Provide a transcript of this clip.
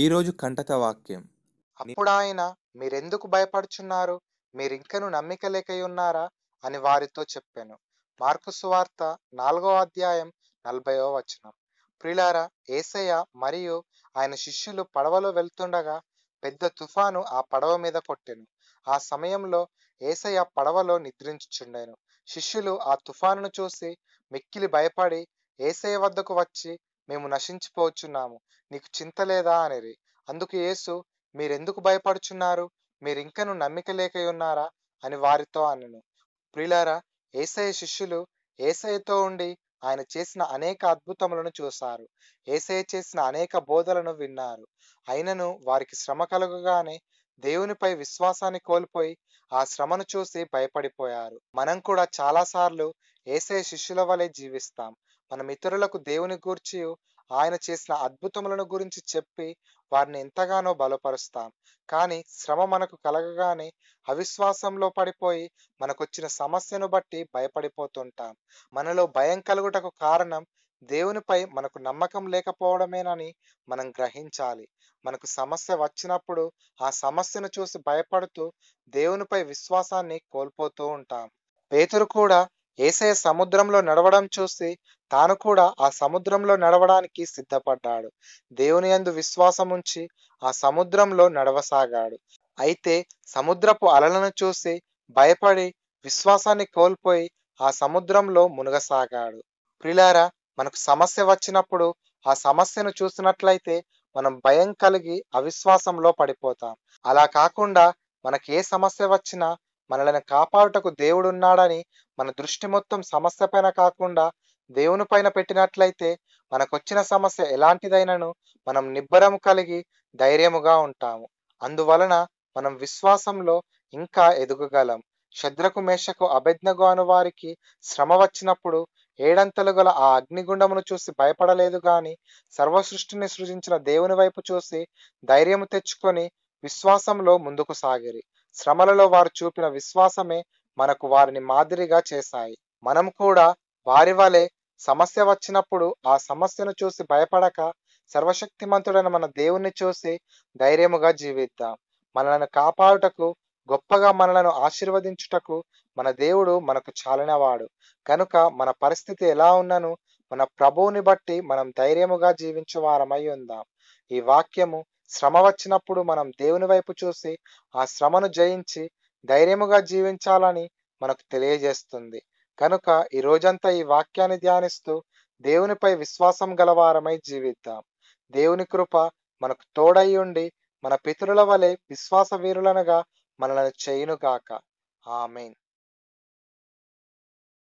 ఈరోజు కంటక వాక్యం అప్పుడు ఆయన మీరెందుకు భయపడుచున్నారు మీరింకను నమ్మిక లేక ఉన్నారా అని వారితో చెప్పాను మార్కు సువార్త నాలుగో అధ్యాయం నలభైవ వచనం ప్రిలార ఏసయ్య మరియు ఆయన శిష్యులు పడవలో వెళ్తుండగా పెద్ద తుఫాను ఆ పడవ మీద కొట్టాను ఆ సమయంలో ఏసయ్య పడవలో నిద్రించుచుండెను శిష్యులు ఆ తుఫాను చూసి మిక్కిలి భయపడి ఏసయ్య వద్దకు వచ్చి మేము నశించిపోవచ్చున్నాము నీకు చింత లేదా అనిరి అందుకు యేసు మీరెందుకు భయపడుచున్నారు మీరింకను నమ్మిక లేక ఉన్నారా అని వారితో అనను ప్రిలారా ఏసయ శిష్యులు ఏసయతో ఉండి ఆయన చేసిన అనేక అద్భుతములను చూశారు ఏసయ చేసిన అనేక బోధలను విన్నారు అయినను వారికి శ్రమ కలుగగానే దేవునిపై విశ్వాసాన్ని కోల్పోయి ఆ శ్రమను చూసి భయపడిపోయారు మనం కూడా చాలాసార్లు ఏసే శిష్యుల వలె జీవిస్తాం మనం ఇతరులకు దేవుని గూర్చి ఆయన చేసిన అద్భుతములను గురించి చెప్పి వారిని ఎంతగానో బలపరుస్తాం కానీ శ్రమ మనకు కలగగానే అవిశ్వాసంలో పడిపోయి మనకొచ్చిన సమస్యను బట్టి భయపడిపోతుంటాం మనలో భయం కలుగుటకు కారణం దేవునిపై మనకు నమ్మకం లేకపోవడమేనని మనం గ్రహించాలి మనకు సమస్య వచ్చినప్పుడు ఆ సమస్యను చూసి భయపడుతూ దేవునిపై విశ్వాసాన్ని కోల్పోతూ ఉంటాం పేతురు కూడా ఏసయ సముద్రంలో నడవడం చూసి తాను కూడా ఆ సముద్రంలో నడవడానికి సిద్ధపడ్డాడు దేవుని అందు విశ్వాసం ఉంచి ఆ సముద్రంలో నడవసాగాడు అయితే సముద్రపు అలలను చూసి భయపడి విశ్వాసాన్ని కోల్పోయి ఆ సముద్రంలో మునగసాగాడు ప్రిలారా మనకు సమస్య వచ్చినప్పుడు ఆ సమస్యను చూసినట్లయితే మనం భయం కలిగి అవిశ్వాసంలో పడిపోతాం అలా కాకుండా మనకు ఏ సమస్య వచ్చినా మనల్ని కాపాడుటకు దేవుడున్నాడని మన దృష్టి మొత్తం సమస్య పైన కాకుండా దేవుని పైన పెట్టినట్లయితే మనకొచ్చిన సమస్య ఎలాంటిదైనను మనం నిబ్బరం కలిగి ధైర్యముగా ఉంటాము అందువలన మనం విశ్వాసంలో ఇంకా ఎదుగగలం శద్రకు మేషకు అభిజ్ఞగు అను వారికి శ్రమ వచ్చినప్పుడు ఏడంతలు గల ఆ అగ్నిగుండమును చూసి భయపడలేదు గాని సర్వసృష్టిని సృజించిన దేవుని వైపు చూసి ధైర్యము తెచ్చుకొని విశ్వాసంలో ముందుకు సాగిరి శ్రమలలో వారు చూపిన విశ్వాసమే మనకు వారిని మాదిరిగా చేశాయి మనం కూడా వారి వలె సమస్య వచ్చినప్పుడు ఆ సమస్యను చూసి భయపడక సర్వశక్తిమంతుడైన మన దేవుణ్ణి చూసి ధైర్యముగా జీవిద్దాం మనలను కాపాడుటకు గొప్పగా మనలను ఆశీర్వదించుటకు మన దేవుడు మనకు చాలినవాడు కనుక మన పరిస్థితి ఎలా ఉన్నను మన ప్రభువుని బట్టి మనం ధైర్యముగా జీవించే వారమై ఉందాం ఈ వాక్యము శ్రమ వచ్చినప్పుడు మనం దేవుని వైపు చూసి ఆ శ్రమను జయించి ధైర్యముగా జీవించాలని మనకు తెలియజేస్తుంది కనుక ఈ రోజంతా ఈ వాక్యాన్ని ధ్యానిస్తూ దేవునిపై విశ్వాసం గలవారమై జీవిద్దాం దేవుని కృప మనకు తోడై ఉండి మన పితరుల వలె విశ్వాస వీరులనగా మనల్ని చేయునుగాక ఆమెన్